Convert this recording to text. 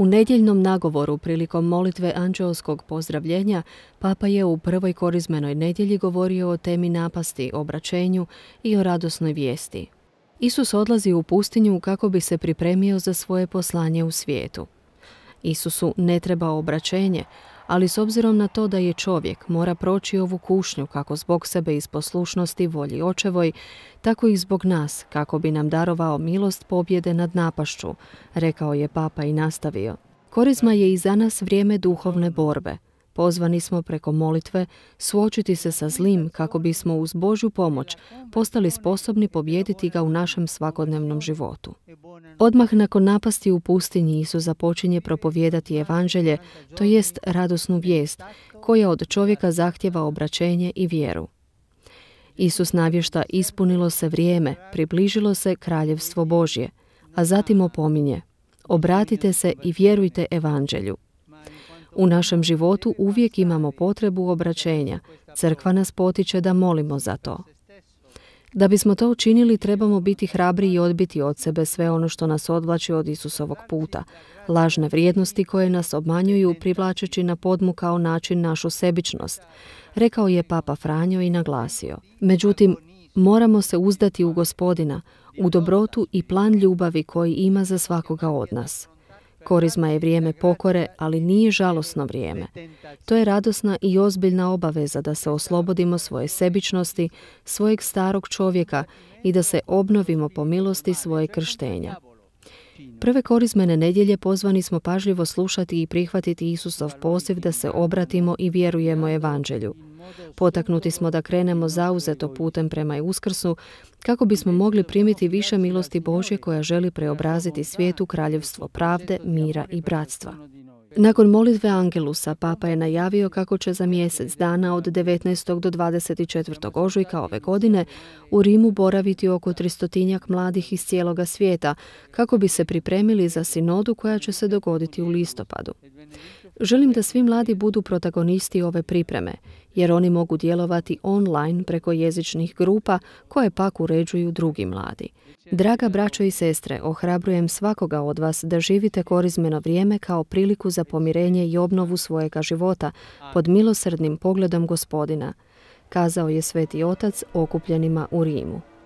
U nedjeljnom nagovoru prilikom molitve anđeoskog pozdravljenja, Papa je u prvoj korizmenoj nedjelji govorio o temi napasti, obraćenju i o radosnoj vijesti. Isus odlazi u pustinju kako bi se pripremio za svoje poslanje u svijetu. Isusu ne treba obraćenje, ali s obzirom na to da je čovjek mora proći ovu kušnju kako zbog sebe iz poslušnosti volji očevoj, tako i zbog nas kako bi nam darovao milost pobjede nad napašću, rekao je papa i nastavio. Korizma je i za nas vrijeme duhovne borbe. Pozvani smo preko molitve suočiti se sa zlim kako bismo uz Božju pomoć postali sposobni pobjediti ga u našem svakodnevnom životu. Odmah nakon napasti u pustinji Isus započinje propovijedati evanđelje, to jest radosnu vijest, koja od čovjeka zahtjeva obraćenje i vjeru. Isus navješta ispunilo se vrijeme, približilo se kraljevstvo Božje, a zatim opominje. Obratite se i vjerujte evanđelju. U našem životu uvijek imamo potrebu obraćenja. Crkva nas potiče da molimo za to. Da bismo to učinili trebamo biti hrabri i odbiti od sebe sve ono što nas odvlači od Isusovog puta, lažne vrijednosti koje nas obmanjuju privlačeći na podmu kao način našu sebičnost, rekao je Papa Franjo i naglasio. Međutim, moramo se uzdati u gospodina, u dobrotu i plan ljubavi koji ima za svakoga od nas. Korizma je vrijeme pokore, ali nije žalosno vrijeme. To je radosna i ozbiljna obaveza da se oslobodimo svoje sebičnosti, svojeg starog čovjeka i da se obnovimo po milosti svoje krštenja. Prve korizmene nedjelje pozvani smo pažljivo slušati i prihvatiti Isusov poziv da se obratimo i vjerujemo evanđelju. Potaknuti smo da krenemo zauzeto putem prema Uskrsu kako bismo mogli primiti više milosti Božje koja želi preobraziti svijetu kraljevstvo pravde, mira i bratstva. Nakon molitve Angelusa, papa je najavio kako će za mjesec dana od 19. do 24. ožujka ove godine u Rimu boraviti oko tristotinjak mladih iz cijeloga svijeta kako bi se pripremili za sinodu koja će se dogoditi u listopadu. Želim da svi mladi budu protagonisti ove pripreme, jer oni mogu djelovati online preko jezičnih grupa koje pak uređuju drugi mladi. Draga braćo i sestre, ohrabrujem svakoga od vas da živite korizmeno vrijeme kao priliku za pomirenje i obnovu svojega života pod milosrdnim pogledom gospodina, kazao je sveti otac okupljenima u Rimu.